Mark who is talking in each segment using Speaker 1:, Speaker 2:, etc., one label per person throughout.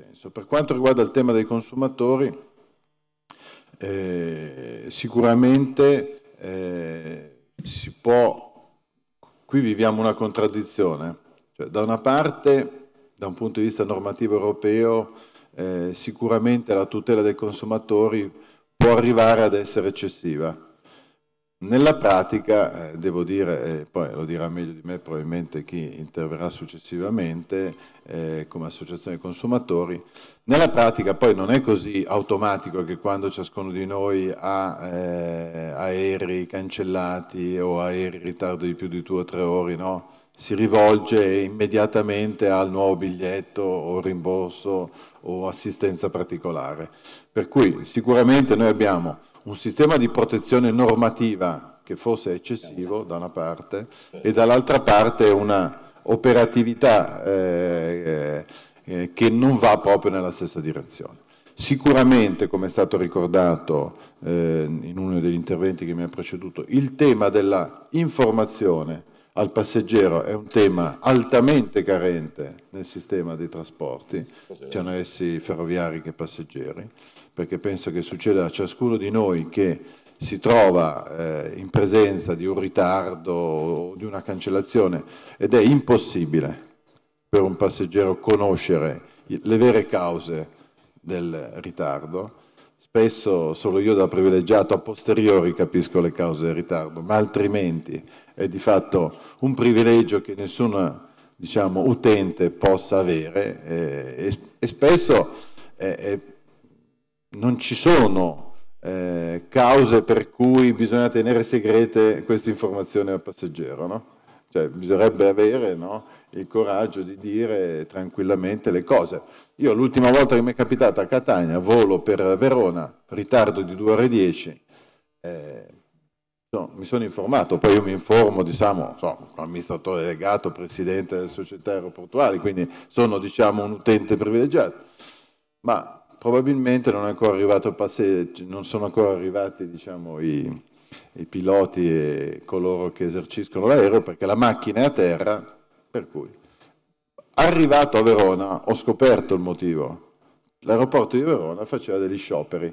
Speaker 1: senso. Per quanto riguarda il tema dei consumatori, eh, sicuramente eh, si può, qui viviamo una contraddizione, cioè, da una parte, da un punto di vista normativo europeo, eh, sicuramente la tutela dei consumatori può arrivare ad essere eccessiva, nella pratica, eh, devo dire, eh, poi lo dirà meglio di me probabilmente chi interverrà successivamente eh, come associazione dei consumatori, nella pratica poi non è così automatico che quando ciascuno di noi ha eh, aerei cancellati o aerei in ritardo di più di due o tre ore, no? si rivolge immediatamente al nuovo biglietto o rimborso o assistenza particolare. Per cui sicuramente noi abbiamo un sistema di protezione normativa che fosse eccessivo da una parte e dall'altra parte una operatività eh, eh, che non va proprio nella stessa direzione. Sicuramente, come è stato ricordato eh, in uno degli interventi che mi ha preceduto, il tema della informazione al passeggero è un tema altamente carente nel sistema dei trasporti, siano essi ferroviari che passeggeri, perché penso che succeda a ciascuno di noi che si trova eh, in presenza di un ritardo o di una cancellazione ed è impossibile per un passeggero conoscere le vere cause del ritardo Spesso solo io da privilegiato a posteriori capisco le cause del ritardo, ma altrimenti è di fatto un privilegio che nessun diciamo, utente possa avere eh, e, e, spesso eh, eh non ci sono eh, cause per cui bisogna tenere segrete queste informazioni al passeggero. No? Cioè, bisognerebbe avere no, il coraggio di dire tranquillamente le cose. Io l'ultima volta che mi è capitata a Catania, volo per Verona, ritardo di 2 ore 10, eh, no, mi sono informato, poi io mi informo, diciamo, so, amministratore delegato, presidente della società aeroportuale, quindi sono diciamo, un utente privilegiato, ma probabilmente non, non sono ancora arrivati diciamo, i i piloti e coloro che eserciscono l'aereo perché la macchina è a terra, per cui arrivato a Verona ho scoperto il motivo. L'aeroporto di Verona faceva degli scioperi,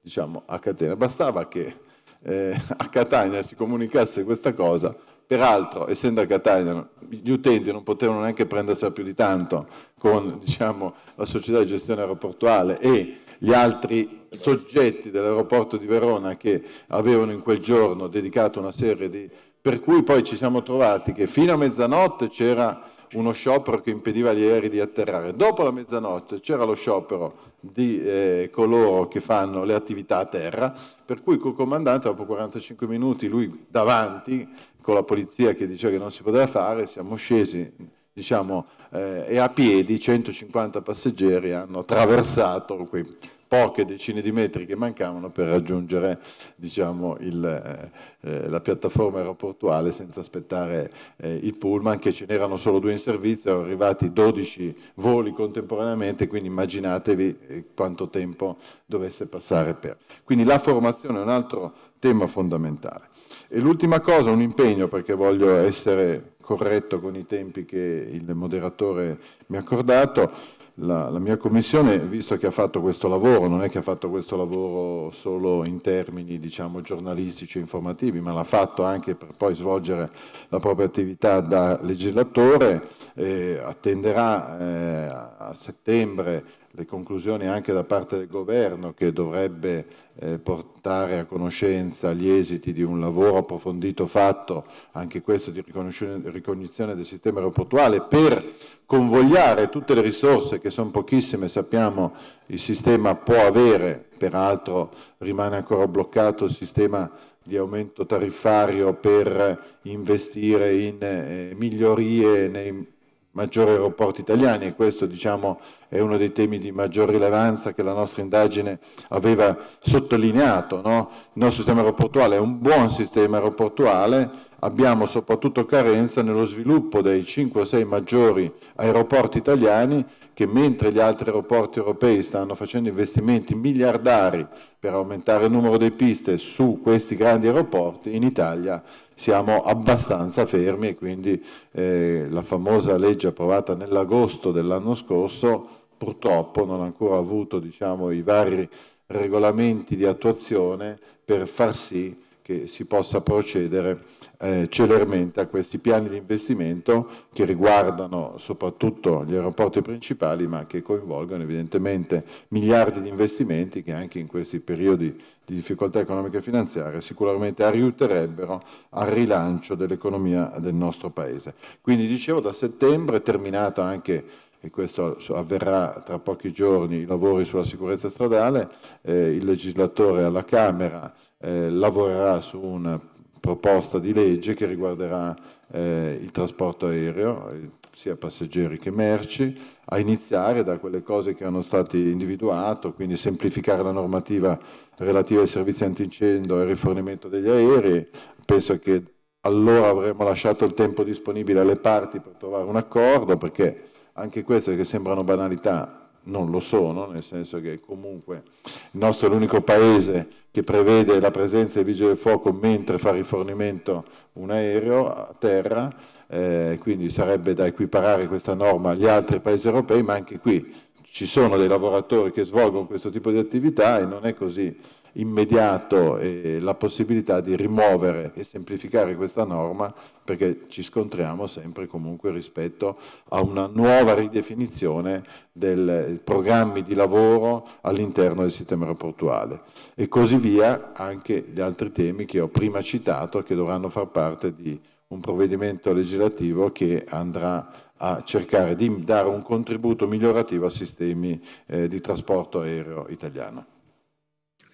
Speaker 1: diciamo, a catena. Bastava che eh, a Catania si comunicasse questa cosa, peraltro essendo a Catania gli utenti non potevano neanche prendersela più di tanto con diciamo, la società di gestione aeroportuale e gli altri soggetti dell'aeroporto di Verona che avevano in quel giorno dedicato una serie di... Per cui poi ci siamo trovati che fino a mezzanotte c'era uno sciopero che impediva agli aerei di atterrare. Dopo la mezzanotte c'era lo sciopero di eh, coloro che fanno le attività a terra, per cui col comandante dopo 45 minuti lui davanti, con la polizia che diceva che non si poteva fare, siamo scesi diciamo, eh, e a piedi 150 passeggeri hanno attraversato quei poche decine di metri che mancavano per raggiungere diciamo, il, eh, eh la piattaforma aeroportuale senza aspettare eh, il pullman, che ce n'erano solo due in servizio, erano arrivati 12 voli contemporaneamente, quindi immaginatevi eh, quanto tempo dovesse passare per. Quindi la formazione è un altro tema fondamentale. E l'ultima cosa, un impegno, perché voglio essere corretto con i tempi che il moderatore mi ha accordato. La, la, mia commissione, visto che ha fatto questo lavoro, non è che ha fatto questo lavoro solo in termini diciamo, giornalistici e informativi, ma l'ha fatto anche per poi svolgere la propria attività da legislatore, eh, attenderà eh, a settembre le conclusioni anche da parte del governo che dovrebbe eh, portare a conoscenza gli esiti di un lavoro approfondito fatto, anche questo di ricognizione del sistema aeroportuale, per convogliare tutte le risorse che sono pochissime, sappiamo il sistema può avere, peraltro rimane ancora bloccato il sistema di aumento tariffario per investire in eh, migliorie nei maggiori aeroporti italiani e questo diciamo, è uno dei temi di maggior rilevanza che la nostra indagine aveva sottolineato. No? Il nostro sistema aeroportuale è un buon sistema aeroportuale abbiamo soprattutto carenza nello sviluppo dei 5 o 6 maggiori aeroporti italiani che mentre gli altri aeroporti europei stanno facendo investimenti miliardari per aumentare il numero di piste su questi grandi aeroporti, in Italia siamo abbastanza fermi e quindi eh, la famosa legge approvata nell'agosto dell'anno scorso purtroppo non ha ancora avuto diciamo, i vari regolamenti di attuazione per far sì che si possa procedere eh, celermente a questi piani di investimento che riguardano soprattutto gli aeroporti principali ma che coinvolgono evidentemente miliardi di investimenti che anche in questi periodi di difficoltà economica e finanziaria sicuramente aiuterebbero al rilancio dell'economia del nostro Paese. Quindi dicevo da settembre è terminata anche e questo avverrà tra pochi giorni, i lavori sulla sicurezza stradale, eh, il legislatore alla Camera eh, lavorerà su una proposta di legge che riguarderà eh, il trasporto aereo, eh, sia passeggeri che merci, a iniziare da quelle cose che hanno stato individuate, quindi semplificare la normativa relativa ai servizi antincendio e al rifornimento degli aerei. Penso che allora avremmo lasciato il tempo disponibile alle parti per trovare un accordo, perché anche queste che sembrano banalità non lo sono, nel senso che comunque il nostro è l'unico paese che prevede la presenza dei vigili del fuoco mentre fa rifornimento un aereo a terra, eh, quindi sarebbe da equiparare questa norma agli altri paesi europei, ma anche qui ci sono dei lavoratori che svolgono questo tipo di attività e non è così immediato eh, la possibilità di rimuovere e semplificare questa norma perché ci scontriamo sempre comunque rispetto a una nuova ridefinizione dei programmi di lavoro all'interno del sistema aeroportuale e così via anche gli altri temi che ho prima citato che dovranno far parte di un provvedimento legislativo che andrà a cercare di dare un contributo migliorativo a sistemi eh, di trasporto aereo italiano.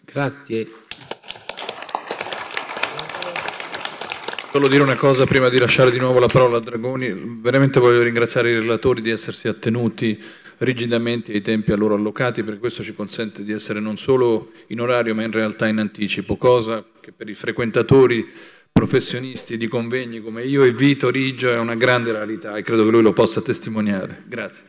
Speaker 1: Grazie. Solo dire una cosa prima di lasciare di nuovo la parola a Dragoni, veramente voglio ringraziare i relatori di essersi attenuti rigidamente ai tempi a loro allocati, perché questo ci consente di essere non solo in orario ma in realtà in anticipo, cosa che per i frequentatori professionisti di convegni come io e Vito Riggio è una grande rarità e credo che lui lo possa testimoniare. Grazie.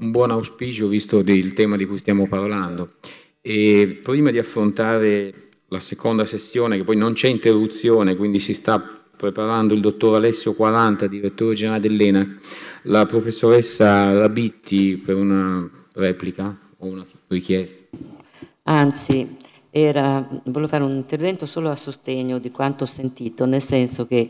Speaker 1: Un buon auspicio visto il tema di cui stiamo parlando. E prima di affrontare la seconda sessione, che poi non c'è interruzione, quindi si sta preparando il dottor Alessio Quaranta, direttore generale dell'ENA, la professoressa Rabitti per una replica o una richiesta.
Speaker 2: Anzi, era, volevo fare un intervento solo a sostegno di quanto ho sentito, nel senso che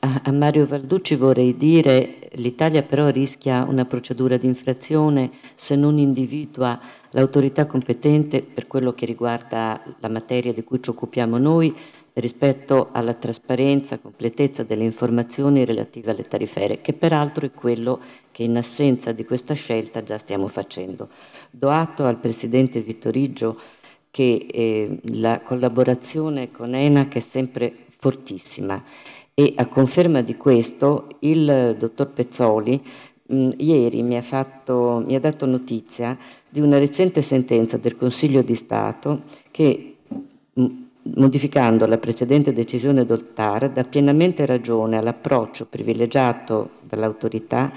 Speaker 2: a Mario Valducci vorrei dire l'Italia però rischia una procedura di infrazione se non individua l'autorità competente per quello che riguarda la materia di cui ci occupiamo noi rispetto alla trasparenza, completezza delle informazioni relative alle tarifere, che peraltro è quello che in assenza di questa scelta già stiamo facendo. Do atto al Presidente Vittoriggio che eh, la collaborazione con ENAC è sempre fortissima e a conferma di questo il dottor Pezzoli mh, mm, ieri mi ha, fatto, mi ha dato notizia di una recente sentenza del Consiglio di Stato che mm, modificando la precedente decisione del TAR, dà pienamente ragione all'approccio privilegiato dall'autorità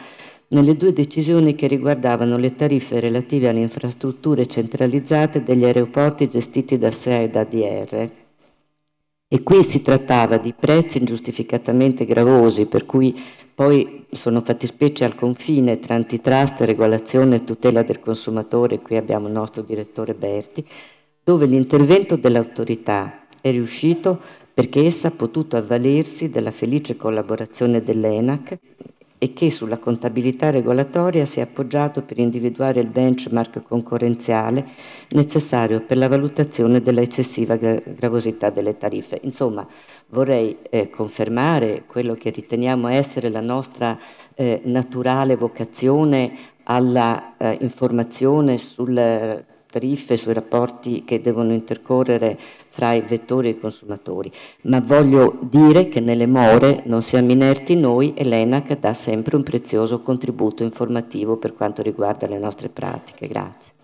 Speaker 2: nelle due decisioni che riguardavano le tariffe relative alle infrastrutture centralizzate degli aeroporti gestiti da SEA e da DR. E qui si trattava di prezzi ingiustificatamente gravosi, per cui poi sono fatti specie al confine tra antitrust, regolazione e tutela del consumatore, qui abbiamo il nostro direttore Berti, dove l'intervento dell'autorità è riuscito perché essa ha potuto avvalersi della felice collaborazione dell'ENAC e che sulla contabilità regolatoria si è appoggiato per individuare il benchmark concorrenziale necessario per la valutazione dell'eccessiva gravosità delle tariffe. Insomma, vorrei eh, confermare quello che riteniamo essere la nostra eh, naturale vocazione alla eh, informazione sul tariffe, sui rapporti che devono intercorrere fra i vettori e i consumatori. Ma voglio dire che nelle more non siamo inerti noi e l'ENAC dà sempre un prezioso contributo informativo per quanto riguarda le nostre pratiche. Grazie.